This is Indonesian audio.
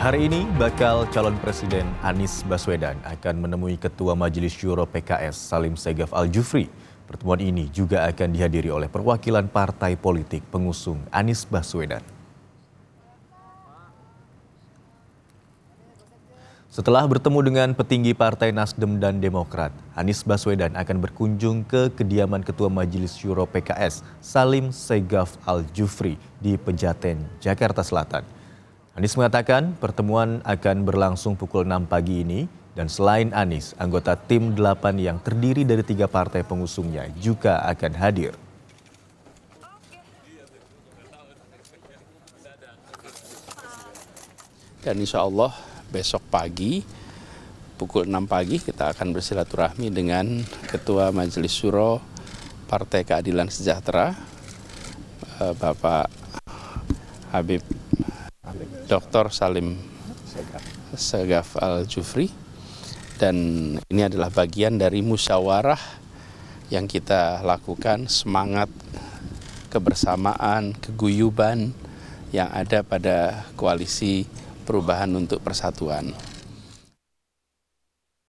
Hari ini bakal calon presiden Anies Baswedan akan menemui Ketua Majelis Syuro PKS Salim Segaf Al-Jufri. Pertemuan ini juga akan dihadiri oleh perwakilan partai politik pengusung Anies Baswedan. Setelah bertemu dengan petinggi Partai Nasdem dan Demokrat, Anies Baswedan akan berkunjung ke kediaman Ketua Majelis Syuro PKS Salim Segaf Al-Jufri di Pejaten, Jakarta Selatan. Anies mengatakan pertemuan akan berlangsung pukul 6 pagi ini dan selain Anies, anggota tim 8 yang terdiri dari tiga partai pengusungnya juga akan hadir. Dan insya Allah besok pagi pukul 6 pagi kita akan bersilaturahmi dengan Ketua Majelis Suro Partai Keadilan Sejahtera eh, Bapak Habib Dr. Salim Segaf Al-Jufri dan ini adalah bagian dari musyawarah yang kita lakukan semangat kebersamaan, keguyuban yang ada pada koalisi perubahan untuk persatuan.